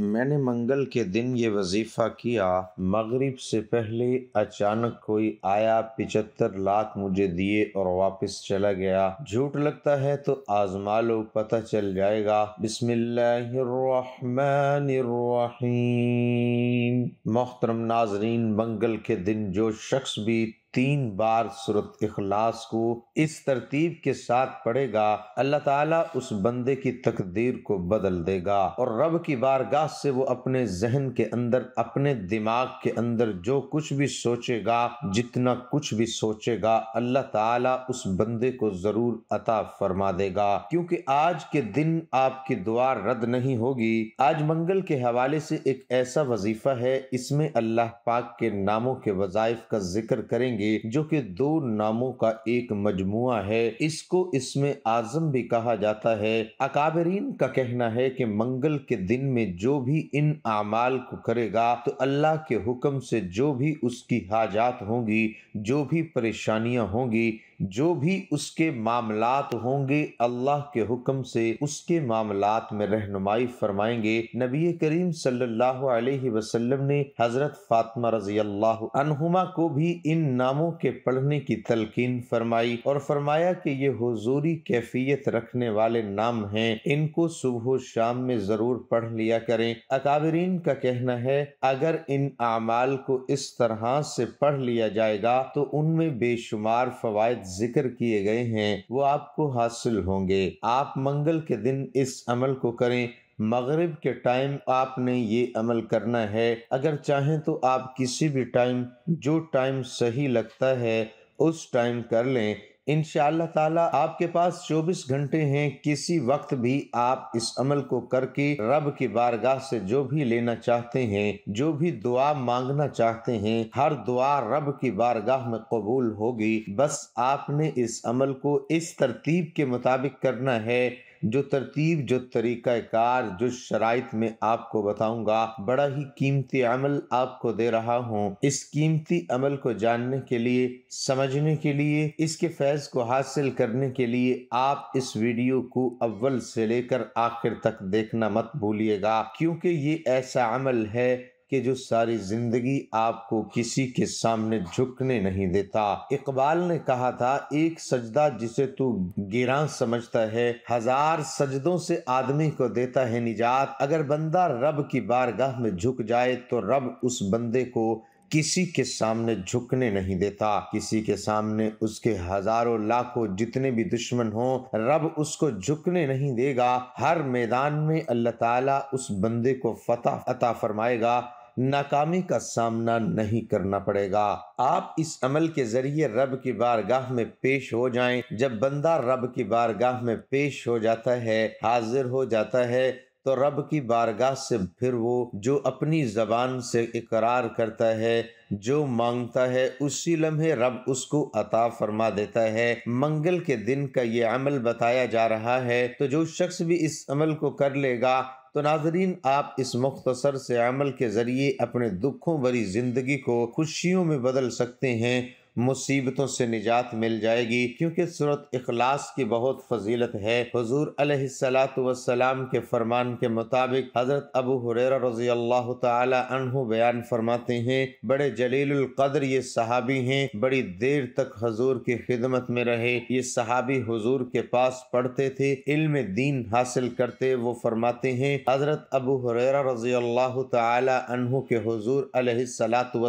मैंने मंगल के दिन ये वजीफ़ा किया मगरिब से पहले अचानक कोई आया पिचहत्तर लाख मुझे दिए और वापस चला गया झूठ लगता है तो आजमा लो पता चल जाएगा बिस्मिल्लाहिर्रहमानिर्रहीम मोहतरम नाजरीन मंगल के दिन जो शख्स भी तीन बार सूरत इखलास को इस तरतीब के साथ पढ़ेगा अल्लाह ताला उस बंदे की तकदीर को बदल देगा और रब की बारगाह से वो अपने जहन के अंदर अपने दिमाग के अंदर जो कुछ भी सोचेगा जितना कुछ भी सोचेगा अल्लाह ताला उस बंदे को जरूर अता फरमा देगा क्योंकि आज के दिन आपकी दुआ रद्द नहीं होगी आज मंगल के हवाले से एक ऐसा वजीफा है इसमें अल्लाह पाक के नामों के वजायफ का जिक्र करेंगे है जो कि दो नामों का एक मजमुआ है इसको इसमें आजम भी कहा जाता है अकाबरीन का कहना है कि मंगल के दिन में जो भी इन अमाल को करेगा तो अल्लाह के हुक्म से जो भी उसकी हाजात होंगी जो भी परेशानियां होंगी जो भी उसके मामलात होंगे अल्लाह के हुक्म से उसके मामलात में रहनुमाई फरमाएंगे नबी करीम सल्लल्लाहु अलैहि वसल्लम ने हज़रत फातिमा रजी अल्लाह अनहुमा को भी इन नामों के पढ़ने की तलकीन फरमाई और फरमाया कि ये हुजूरी कैफियत रखने वाले नाम हैं इनको सुबह शाम में ज़रूर पढ़ लिया करें अकाबरीन का कहना है अगर इन अमाल को इस तरह से पढ़ लिया जाएगा तो उनमें बेशुमार फ़वाद जिक्र किए गए हैं वो आपको हासिल होंगे आप मंगल के दिन इस अमल को करें मगरिब के टाइम आपने ये अमल करना है अगर चाहें तो आप किसी भी टाइम जो टाइम सही लगता है उस टाइम कर लें इन ताला आपके पास 24 घंटे हैं किसी वक्त भी आप इस अमल को करके रब की बारगाह से जो भी लेना चाहते हैं जो भी दुआ मांगना चाहते हैं हर दुआ रब की बारगाह में कबूल होगी बस आपने इस अमल को इस तरतीब के मुताबिक करना है जो तरतीब जो तरीक़ा कार जो शराइत में आपको बताऊंगा बड़ा ही कीमती अमल आपको दे रहा हूँ इस कीमती अमल को जानने के लिए समझने के लिए इसके फैज़ को हासिल करने के लिए आप इस वीडियो को अव्वल से लेकर आखिर तक देखना मत भूलिएगा क्योंकि ये ऐसा अमल है कि जो सारी जिंदगी आपको किसी के सामने झुकने नहीं देता इकबाल ने कहा था एक सजदा जिसे तू गिरा समझता है हजार सजदों से आदमी को देता है निजात अगर बंदा रब की बारगाह में झुक जाए तो रब उस बंदे को किसी के सामने झुकने नहीं देता किसी के सामने उसके हजारों लाखों जितने भी दुश्मन हो रब उसको झुकने नहीं देगा हर मैदान में अल्लाह ताला उस बंदे को फतह अता फरमाएगा नाकामी का सामना नहीं करना पड़ेगा आप इस अमल के जरिए रब की बारगाह में पेश हो जाएं। जब बंदा रब की बारगाह में पेश हो जाता है हाजिर हो जाता है तो रब की बारगाह से फिर वो जो अपनी जबान से इकरार करता है जो मांगता है उसी लम्हे रब उसको अता फरमा देता है मंगल के दिन का ये अमल बताया जा रहा है तो जो शख्स भी इस अमल को कर लेगा तो नाजरीन आप इस मुख्तसर से अमल के ज़रिए अपने दुखों भरी ज़िंदगी को खुशियों में बदल सकते हैं मुसीबतों से निजात मिल जाएगी क्योंकि सूरत इखलास की बहुत फजीलत है हजूर सलाम के फरमान के मुताबिक हजरत अबू हुररा रजी अल्लाह तहु बयान फरमाते हैं बड़े जलील कदर ये सहाबी हैं बड़ी देर तक हजूर की खिदमत में रहे ये सहाबी हजूर के पास पढ़ते थे इल्म दीन हासिल करते वो फरमाते हैं हजरत अबू हुररा रजी अल्लाह तहु के हजूर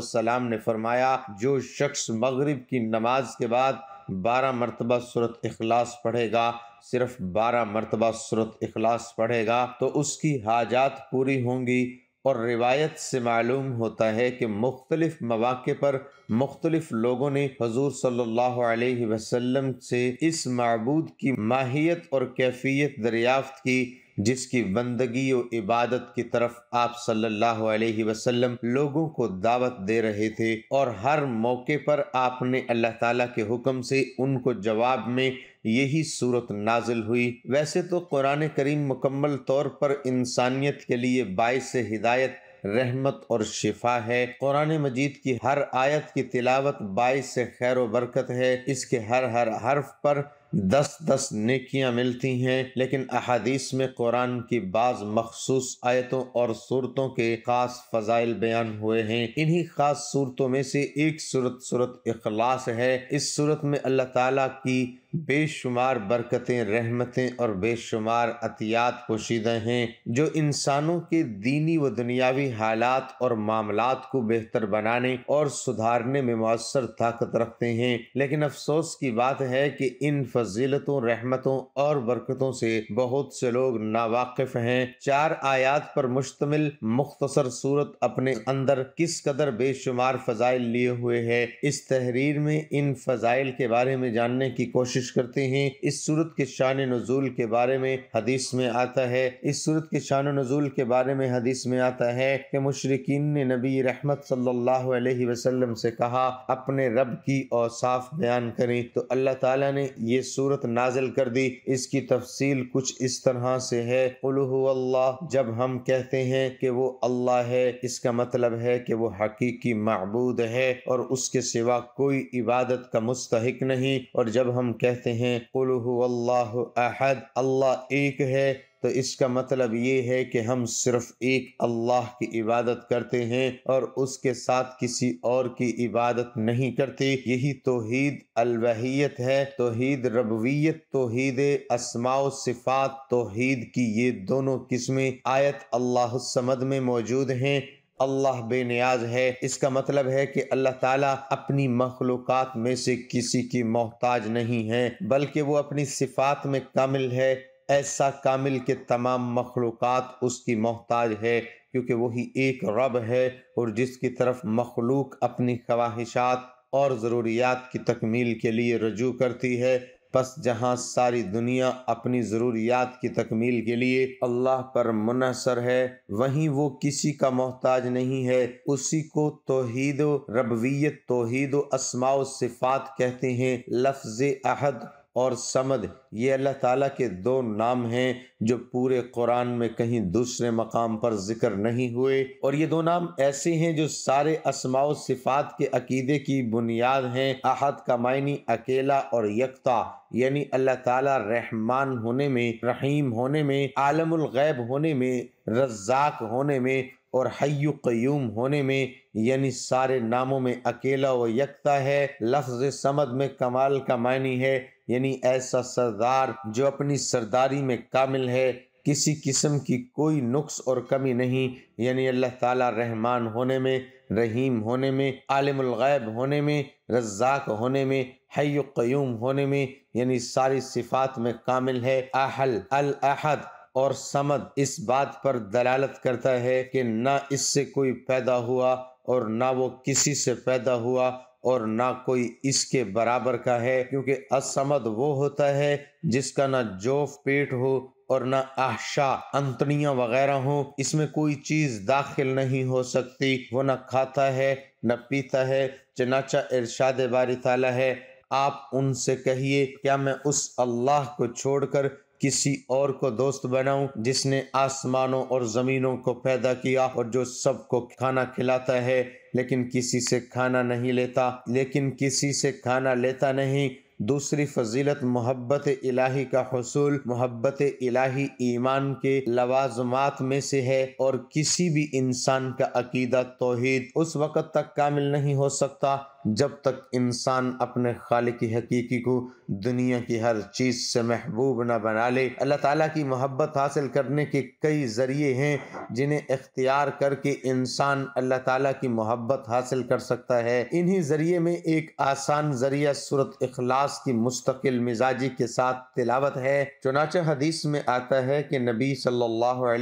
सलाम ने फरमाया जो शख्स मग मगरिब की नमाज के बाद बारह मरतबा सूरत अखलास पढ़ेगा सिर्फ बारह मरतबा सूरत अखलास पढ़ेगा तो उसकी हाजात पूरी होंगी और रिवायत से मालूम होता है कि मुख्तलिफ़ मौाक़ पर मुख्तलिफ़ लोगों ने हजूर सल्लल्लाहु अलैहि वसल्लम से इस मबूद की माहियत और कैफियत दरियाफ्त की जिसकी बंदगी और इबादत की तरफ आप सल्लल्लाहु अलैहि वसल्लम लोगों को दावत दे रहे थे और हर मौके पर आपने अल्लाह ताला के हुक्म से उनको जवाब में यही सूरत नाजिल हुई वैसे तो कुरान करीम मुकम्मल तौर पर इंसानियत के लिए बायस हिदायत रहमत और शिफा है कुरान मजीद की हर आयत की तिलावत से खैर बरकत है इसके हर हर हर्फ पर दस दस नेकियां मिलती हैं लेकिन अहादीस में कुरान की बाज मखसूस आयतों और सूरतों के खास फजाइल बयान हुए हैं इन्हीं खास सूरतों में से एक सूरत सूरत इखलास है इस सूरत में अल्लाह ताला की बेशुमार बरकतें रहमतें और बेशुमार अतियात पोशीदा हैं जो इंसानों के दीनी व दुनियावी हालात और मामलात को बेहतर बनाने और सुधारने में मौसर ताकत रखते हैं लेकिन अफसोस की बात है कि इन फजीलतों रहमतों और बरकतों से बहुत से लोग नावाकिफ हैं चार आयात पर मुश्तमिल मुख्तसर सूरत अपने अंदर किस कदर बेशुमार फजाइल लिए हुए है इस तहरीर में इन फजाइल के बारे में जानने की कोशिश पेश करते हैं इस सूरत के शान नजूल के बारे में हदीस में आता है इस सूरत के शान नजूल के बारे में हदीस में आता है कि मुशरकिन ने नबी रहमत सल्लल्लाहु अलैहि वसल्लम से कहा अपने रब की औसाफ बयान करें तो अल्लाह ताला ने ये सूरत नाजिल कर दी इसकी तफसील कुछ इस तरह से है अल्लाह जब हम कहते हैं कि वो अल्लाह है इसका मतलब है कि वो हकीकी मबूद है और उसके सिवा कोई इबादत का मुस्तक नहीं और जब हम कह कहते हैं अहद अल्लाह एक है तो इसका मतलब ये है कि हम सिर्फ एक अल्लाह की इबादत करते हैं और उसके साथ किसी और की इबादत नहीं करते यही तोहीद अलवहीत है तोहीद रबवियत तोहीद असमाओ सिफात तोहीद की ये दोनों किस्में आयत अल्लाह समद में मौजूद हैं अल्लाह बेनियाज है इसका मतलब है कि अल्लाह ताला अपनी मखलूक में से किसी की मोहताज नहीं है बल्कि वो अपनी सिफात में कामिल है ऐसा कामिल के तमाम मखलूक उसकी मोहताज है क्योंकि वही एक रब है और जिसकी तरफ मखलूक अपनी ख्वाहिशात और ज़रूरियात की तकमील के लिए रजू करती है बस जहाँ सारी दुनिया अपनी ज़रूरियात की तकमील के लिए अल्लाह पर मुनसर है वहीं वो किसी का मोहताज नहीं है उसी को तोहद रबवीत तोहद असमाओ सिफात कहते हैं लफ्ज़ अहद और समद ये अल्लाह ताला के दो नाम हैं जो पूरे कुरान में कहीं दूसरे मकाम पर जिक्र नहीं हुए और ये दो नाम ऐसे हैं जो सारे असमाओ सिफात के अकीदे की बुनियाद हैं अहद का मायनी अकेला और यकता यानी अल्लाह ताला रहमान होने में रहीम होने में आलमुल गैब होने में रज्जाक होने में और हयु क्यूम होने में यानी सारे नामों में अकेला व यकता है लफ्ज समद में कमाल का मानी है यानी ऐसा सरदार जो अपनी सरदारी में कामिल है किसी किस्म की कोई नुक्स और कमी नहीं यानी अल्लाह ताला रहमान होने में रहीम होने में आलमगैब होने में रज्जाक होने में हयु क्यूम होने में यानी सारी सिफात में कामिल है अहल अल अहद और समद इस बात पर दलालत करता है कि ना इससे कोई पैदा हुआ और ना वो किसी से पैदा हुआ और ना कोई इसके बराबर का है क्योंकि असमद वो होता है जिसका ना जोफ पेट हो और ना आशा अंतनिया वगैरह हो इसमें कोई चीज दाखिल नहीं हो सकती वो ना खाता है न पीता है चनाचा इरशाद बारी ताला है आप उनसे कहिए क्या मैं उस अल्लाह को छोड़कर किसी और को दोस्त बनाऊं जिसने आसमानों और जमीनों को पैदा किया और जो सबको खाना खिलाता है लेकिन किसी से खाना नहीं लेता लेकिन किसी से खाना लेता नहीं दूसरी फजीलत मोहब्बत इलाही का हसूल मोहब्बत इलाही ईमान के लवाजमात में से है और किसी भी इंसान का अकीदा तोहद उस वक़्त तक कामिल नहीं हो सकता जब तक इंसान अपने खाल की हकीकी को दुनिया की हर चीज़ से महबूब न बना ले अल्लाह ताला की मोहब्बत हासिल करने के कई ज़रिए हैं जिन्हें इख्तियार करके इंसान अल्लाह ताला की मोहब्बत हासिल कर सकता है इन्हीं ज़रिए में एक आसान ज़रिया सूरत अखलास की मुस्तकिल मिजाजी के साथ तिलावत है चुनाचा हदीस में आता है की नबी सल्लल्लाहु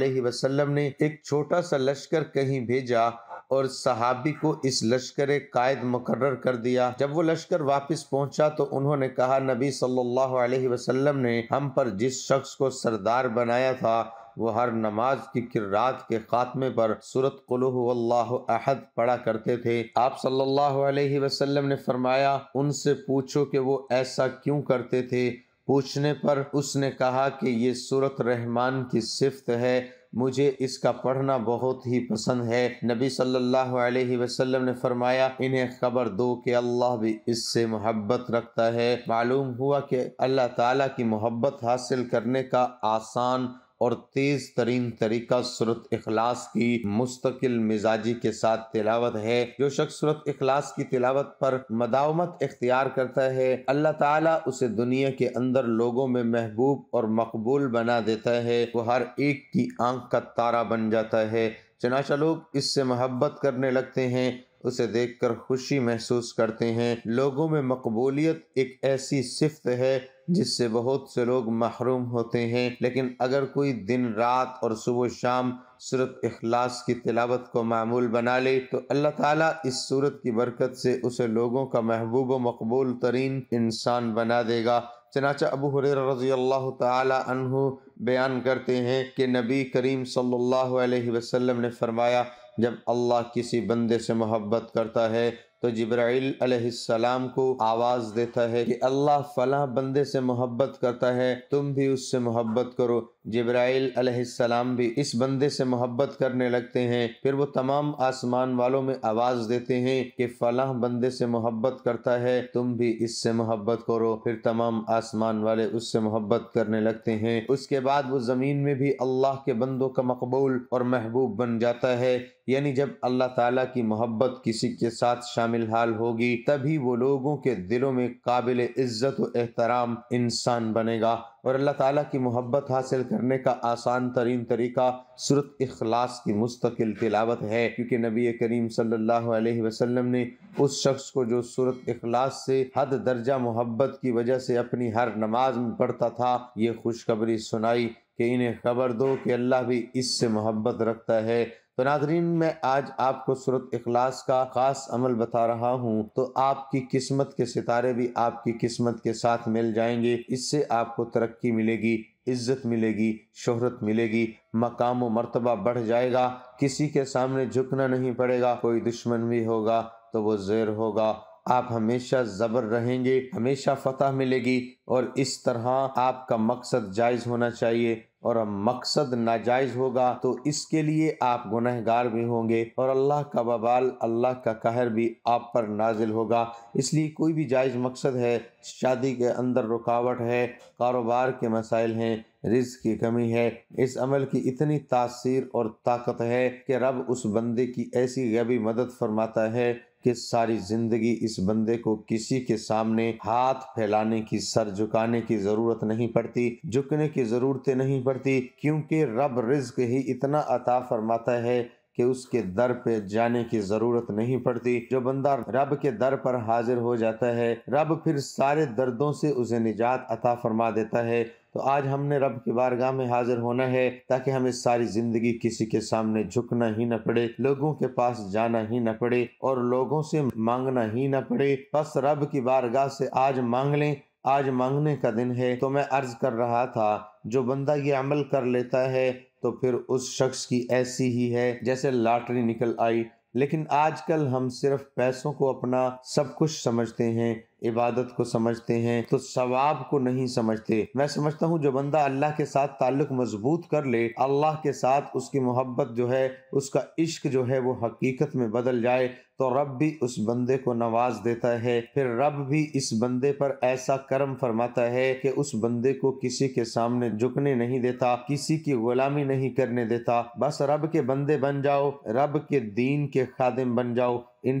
ने एक छोटा सा लश्कर कहीं भेजा और सहाबी को इस लश्कर कायद मुकर्र कर दिया जब वो लश्कर वापस पहुंचा तो उन्होंने कहा नबी सल्लल्लाहु अलैहि वसल्लम ने हम पर जिस शख्स को सरदार बनाया था वो हर नमाज की किरात के खात्मे पर सूरत अहद पढ़ा करते थे आप सल्लल्लाहु अलैहि वसल्लम ने फरमाया उनसे पूछो कि वो ऐसा क्यों करते थे पूछने पर उसने कहा कि ये सूरत रहमान की सिफत है मुझे इसका पढ़ना बहुत ही पसंद है नबी सल्लल्लाहु अलैहि वसल्लम ने फरमाया इन्हें खबर दो कि अल्लाह भी इससे मोहब्बत रखता है मालूम हुआ कि अल्लाह ताला की मोहब्बत हासिल करने का आसान और तेज तरीन तरीका सूरत इखलास की मुस्तकिल मिजाजी के साथ तिलावत है जो शख्स सूरत इखलास की तिलावत पर मदावमत इख्तियार करता है अल्लाह ताला उसे दुनिया के अंदर लोगों में महबूब और मकबूल बना देता है वो हर एक की आंख का तारा बन जाता है चनाशा लोग इससे मोहब्बत करने लगते हैं उसे देखकर खुशी महसूस करते हैं लोगों में मकबूलियत एक ऐसी सिफत है जिससे बहुत से लोग महरूम होते हैं लेकिन अगर कोई दिन रात और सुबह शाम सूरत अखलास की तिलावत को मामूल बना ले तो अल्लाह ताला इस सूरत की बरकत से उसे लोगों का महबूब मकबूल तरीन इंसान बना देगा चनाचा अबू हुरर रजी अल्लाह तहु बयान करते हैं कि नबी करीम सल्लल्लाहु अलैहि वसल्लम ने फरमाया जब अल्लाह किसी बंदे से मोहब्बत करता है तो जब्राइल को आवाज देता है कि अल्लाह फला बंदे से मोहब्बत करता है तुम भी उससे मोहब्बत करो जब्राइल अलैहिस्सलाम भी इस बंदे से मोहब्बत करने लगते हैं फिर वो तमाम आसमान वालों में आवाज देते हैं कि फलाह बंदे से मोहब्बत करता है तुम भी इससे मोहब्बत करो फिर तमाम आसमान वाले उससे मोहब्बत करने लगते हैं उसके बाद वो ज़मीन में भी अल्लाह के बंदों का मकबूल और महबूब बन जाता है यानी जब अल्लाह ताला की मोहब्बत किसी के साथ शामिल हाल होगी तभी वो लोगों के दिलों में काबिल इज़्ज़त एहतराम इंसान बनेगा और अल्लाह ताला की मोहब्बत हासिल करने का आसान तरीन तरीका सूरत अखलास की मुस्तकिल तिलावत है क्योंकि नबी करीम सल्लल्लाहु अलैहि वसल्लम ने उस शख्स को जो सूरत अखलास से हद दर्जा मोहब्बत की वजह से अपनी हर नमाज में पढ़ता था ये खुशखबरी सुनाई कि इन्हें खबर दो कि अल्लाह भी इससे मोहब्बत रखता है तो नाजरीन मैं आज आपको सूरत इखलास का खास अमल बता रहा हूँ तो आपकी किस्मत के सितारे भी आपकी किस्मत के साथ मिल जाएंगे इससे आपको तरक्की मिलेगी इज्जत मिलेगी शोहरत मिलेगी मकाम व मरतबा बढ़ जाएगा किसी के सामने झुकना नहीं पड़ेगा कोई दुश्मन भी होगा तो वो जेर होगा आप हमेशा जबर रहेंगे हमेशा फतह मिलेगी और इस तरह आपका मकसद जायज़ होना चाहिए और मकसद नाजायज़ होगा तो इसके लिए आप गुनहगार भी होंगे और अल्लाह का बबाल अल्लाह का कहर भी आप पर नाजिल होगा इसलिए कोई भी जायज़ मकसद है शादी के अंदर रुकावट है कारोबार के मसाइल हैं रिज की कमी है इस अमल की इतनी तासीर और ताकत है कि रब उस बंदे की ऐसी गैबी मदद फरमाता है कि सारी जिंदगी इस बंदे को किसी के सामने हाथ फैलाने की सर झुकाने की जरूरत नहीं पड़ती झुकने की जरूरतें नहीं पड़ती क्योंकि रब रिज्क ही इतना अता फरमाता है कि उसके दर पे जाने की जरूरत नहीं पड़ती जो बंदा रब के दर पर हाजिर हो जाता है रब फिर सारे दर्दों से उसे निजात अता फरमा देता है तो आज हमने रब की बारगाह में हाजिर होना है ताकि हमें सारी ज़िंदगी किसी के सामने झुकना ही न पड़े लोगों के पास जाना ही न पड़े और लोगों से मांगना ही न पड़े बस रब की बारगाह से आज मांग लें आज मांगने का दिन है तो मैं अर्ज कर रहा था जो बंदा ये अमल कर लेता है तो फिर उस शख्स की ऐसी ही है जैसे लॉटरी निकल आई लेकिन आजकल हम सिर्फ पैसों को अपना सब कुछ समझते हैं इबादत को समझते हैं तो सवाब को नहीं समझते मैं समझता हूँ जो बंदा अल्लाह के साथ ताल्लुक मजबूत कर ले अल्लाह के साथ उसकी मोहब्बत जो है उसका इश्क जो है वो हकीकत में बदल जाए तो रब भी उस बंदे को नवाज देता है फिर रब भी इस बंदे पर ऐसा कर्म फरमाता है कि उस बंदे को किसी के सामने झुकने नहीं देता किसी की गुलामी नहीं करने देता बस रब के बंदे बन जाओ रब के दीन के खादिम बन जाओ इन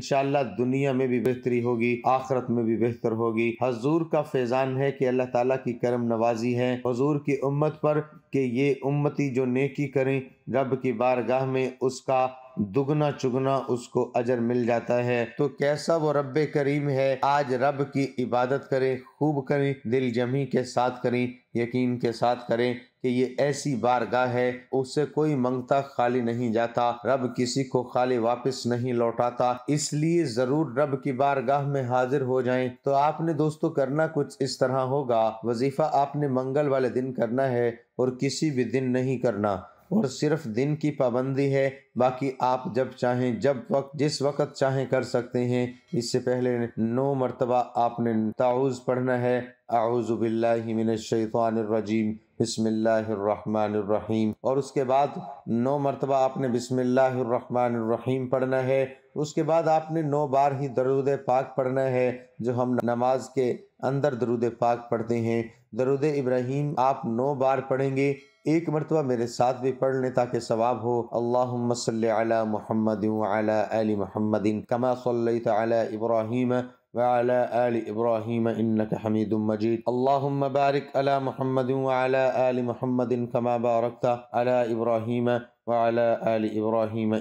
दुनिया में भी बेहतरी होगी आखरत में भी बेहतर होगी हजूर का फैजान है कि अल्लाह ताला की करम नवाजी है हजूर की उम्मत पर कि ये उम्मती जो नेकी करें रब की बारगाह में उसका दुगना चुगना उसको अजर मिल जाता है तो कैसा वो रब करीम है आज रब की इबादत करें खूब करें दिल जमी के साथ करें यकीन के साथ करें कि ये ऐसी बारगाह है उससे कोई मंगता खाली नहीं जाता रब किसी को खाली वापस नहीं लौटाता इसलिए जरूर रब की बारगाह में हाजिर हो जाएं तो आपने दोस्तों करना कुछ इस तरह होगा वजीफा आपने मंगल वाले दिन करना है और किसी भी दिन नहीं करना और सिर्फ दिन की पाबंदी है बाकी आप जब चाहें जब वक्त जिस वक्त चाहें कर सकते हैं इससे पहले नौ मरतबा आपने ताउज़ पढ़ना है आउज़बिल्लिमिनशैतरजीम बसमीम और उसके बाद नौ मरतबा आपने बसमीम पढ़ना है उसके बाद आपने नौ बार ही दरुद पाक पढ़ना है जो हम नमाज के अंदर दरुद पाक पढ़ते हैं दरुद इब्राहिम आप नौ बार पढ़ेंगे एक मरतबा मेरे साथ भी पढ़ लें ताकि सवाब हो अल्लाह मोहम्मद मोहम्मद महमदिन कमा इब्राहिम وعلى آل إبراهيم إنك حميد मजीद اللهم بارك على محمد وعلى آل محمد कमा باركت अला इब्राहिम वाला आल इब्राहिम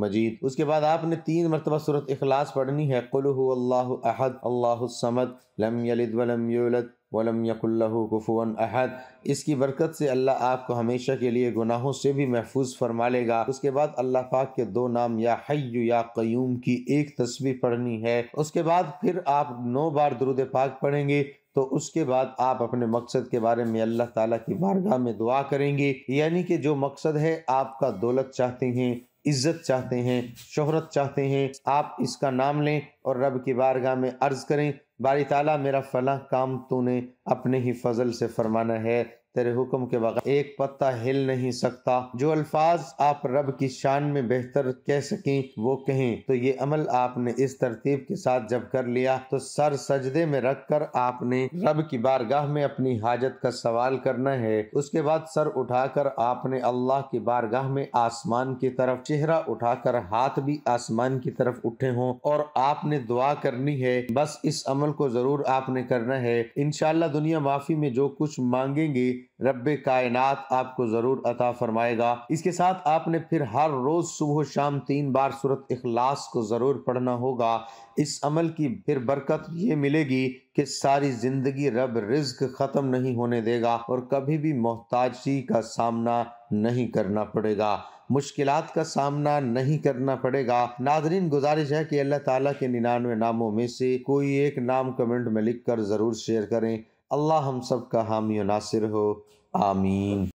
मजीद उसके बाद आपने तीन मरतबा सूरत अखलास पढ़नी है कुल्लाह अहद अल्लाहमद लम यलिद वलम यूलद वलम यकुल्लहु कुफुवन अहद इसकी बरकत से अल्लाह आपको हमेशा के लिए गुनाहों से भी महफूज फरमा लेगा उसके बाद अल्लाह पाक के दो नाम या हय्यु या कयूम की एक तस्वीर पढ़नी है उसके बाद फिर आप नौ बार दरुद पाक पढ़ेंगे तो उसके बाद आप अपने मकसद के बारे में अल्लाह ताला की बारगाह में दुआ करेंगे यानी कि जो मकसद है आपका दौलत चाहते हैं इज्जत चाहते हैं शोहरत चाहते हैं आप इसका नाम लें और रब की बारगाह में अर्ज़ करें बारी ताला मेरा फला काम तूने अपने ही फजल से फरमाना है तेरे हुक्म के बगैर एक पत्ता हिल नहीं सकता जो अल्फाज आप रब की शान में बेहतर कह सकें वो कहें तो ये अमल आपने इस तरतीब के साथ जब कर लिया तो सर सजदे में रख कर आपने रब की बारगाह में अपनी हाजत का सवाल करना है उसके बाद सर उठाकर आपने अल्लाह की बारगाह में आसमान की तरफ चेहरा उठाकर हाथ भी आसमान की तरफ उठे हों और आपने दुआ करनी है बस इस अमल को जरूर आपने करना है इनशाला दुनिया माफी में जो कुछ मांगेंगे रब कायनात आपको ज़रूर अता फरमाएगा इसके साथ आपने फिर हर रोज़ सुबह शाम तीन बार सूरत इखलास को ज़रूर पढ़ना होगा इस अमल की फिर बरकत ये मिलेगी कि सारी ज़िंदगी रब रिज्क ख़त्म नहीं होने देगा और कभी भी मोहताजी का सामना नहीं करना पड़ेगा मुश्किल का सामना नहीं करना पड़ेगा नादरीन गुजारिश है कि अल्लाह ताला के निन्यानवे नामों में से कोई एक नाम कमेंट में लिख कर ज़रूर शेयर करें अल्लाह हम सब का हामी नासिर हो आमीन